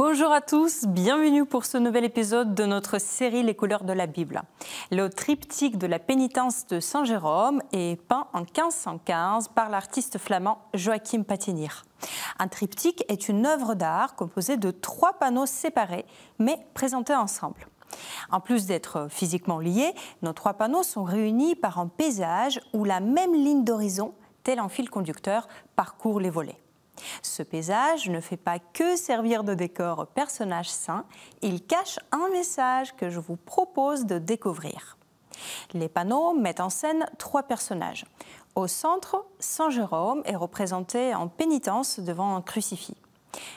Bonjour à tous, bienvenue pour ce nouvel épisode de notre série Les couleurs de la Bible. Le triptyque de la pénitence de Saint Jérôme est peint en 1515 par l'artiste flamand Joachim Patinir. Un triptyque est une œuvre d'art composée de trois panneaux séparés mais présentés ensemble. En plus d'être physiquement liés, nos trois panneaux sont réunis par un paysage où la même ligne d'horizon, tel un fil conducteur, parcourt les volets. Ce paysage ne fait pas que servir de décor aux personnages saints, il cache un message que je vous propose de découvrir. Les panneaux mettent en scène trois personnages. Au centre, Saint Jérôme est représenté en pénitence devant un crucifix.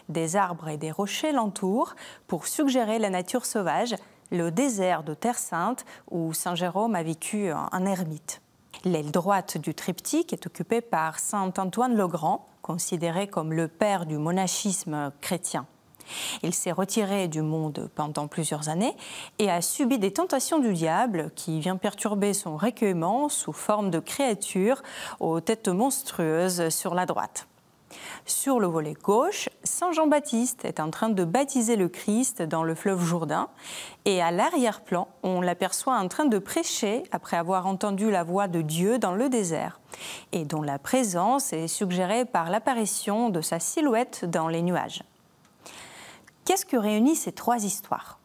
Des arbres et des rochers l'entourent pour suggérer la nature sauvage, le désert de Terre Sainte où Saint Jérôme a vécu un ermite. L'aile droite du triptyque est occupée par saint Antoine le Grand, considéré comme le père du monachisme chrétien. Il s'est retiré du monde pendant plusieurs années et a subi des tentations du diable qui vient perturber son recueillement sous forme de créature aux têtes monstrueuses sur la droite. Sur le volet gauche, Saint Jean-Baptiste est en train de baptiser le Christ dans le fleuve Jourdain. Et à l'arrière-plan, on l'aperçoit en train de prêcher après avoir entendu la voix de Dieu dans le désert, et dont la présence est suggérée par l'apparition de sa silhouette dans les nuages. Qu'est-ce que réunit ces trois histoires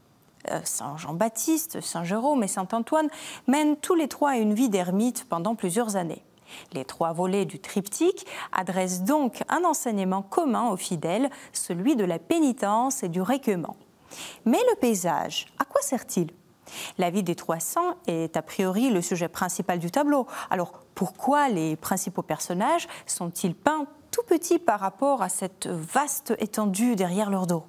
euh, Saint Jean-Baptiste, Saint Jérôme et Saint Antoine mènent tous les trois une vie d'ermite pendant plusieurs années. Les trois volets du triptyque adressent donc un enseignement commun aux fidèles, celui de la pénitence et du recueillement. Mais le paysage, à quoi sert-il la vie des trois 300 est a priori le sujet principal du tableau. Alors pourquoi les principaux personnages sont-ils peints tout petits par rapport à cette vaste étendue derrière leur dos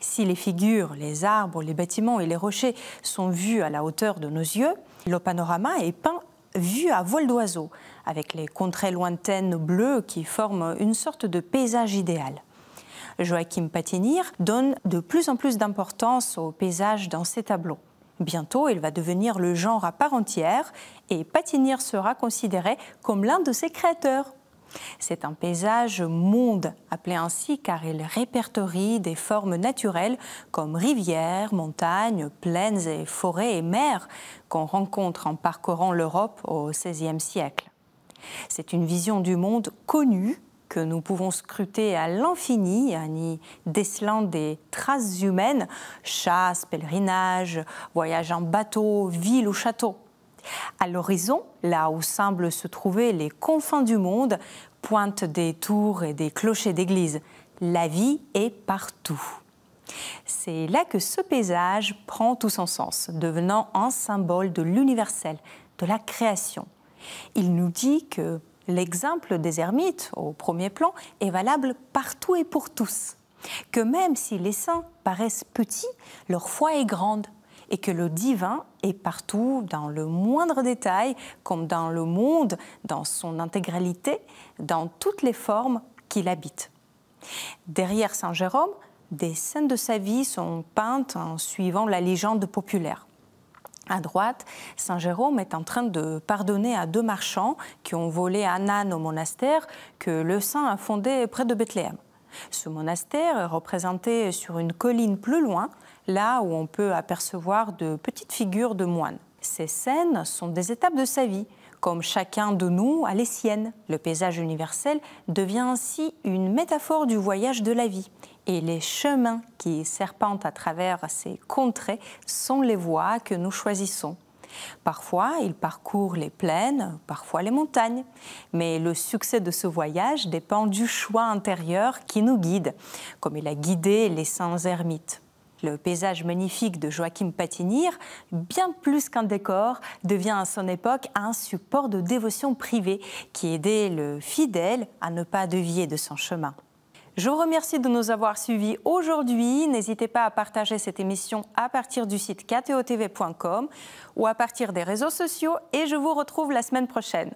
si les figures, les arbres, les bâtiments et les rochers sont vus à la hauteur de nos yeux, le panorama est peint vue à vol d'oiseau, avec les contrées lointaines bleues qui forment une sorte de paysage idéal. Joachim Patinir donne de plus en plus d'importance au paysage dans ses tableaux. Bientôt, il va devenir le genre à part entière et Patinir sera considéré comme l'un de ses créateurs. C'est un paysage monde, appelé ainsi car il répertorie des formes naturelles comme rivières, montagnes, plaines et forêts et mers qu'on rencontre en parcourant l'Europe au XVIe siècle. C'est une vision du monde connue que nous pouvons scruter à l'infini en y décelant des traces humaines, chasse, pèlerinage, voyage en bateau, ville ou château. À l'horizon, là où semblent se trouver les confins du monde, pointent des tours et des clochers d'église. La vie est partout. C'est là que ce paysage prend tout son sens, devenant un symbole de l'universel, de la création. Il nous dit que l'exemple des ermites, au premier plan, est valable partout et pour tous, que même si les saints paraissent petits, leur foi est grande, et que le divin est partout, dans le moindre détail, comme dans le monde, dans son intégralité, dans toutes les formes qu'il habite. Derrière Saint Jérôme, des scènes de sa vie sont peintes en suivant la légende populaire. À droite, Saint Jérôme est en train de pardonner à deux marchands qui ont volé Anan au monastère que le saint a fondé près de Bethléem. Ce monastère est représenté sur une colline plus loin, là où on peut apercevoir de petites figures de moines. Ces scènes sont des étapes de sa vie, comme chacun de nous a les siennes. Le paysage universel devient ainsi une métaphore du voyage de la vie. Et les chemins qui serpentent à travers ces contrées sont les voies que nous choisissons. Parfois, il parcourt les plaines, parfois les montagnes. Mais le succès de ce voyage dépend du choix intérieur qui nous guide, comme il a guidé les saints ermites le paysage magnifique de Joachim Patinir, bien plus qu'un décor, devient à son époque un support de dévotion privée qui aidait le fidèle à ne pas dévier de son chemin. Je vous remercie de nous avoir suivis aujourd'hui. N'hésitez pas à partager cette émission à partir du site ktotv.com ou à partir des réseaux sociaux et je vous retrouve la semaine prochaine.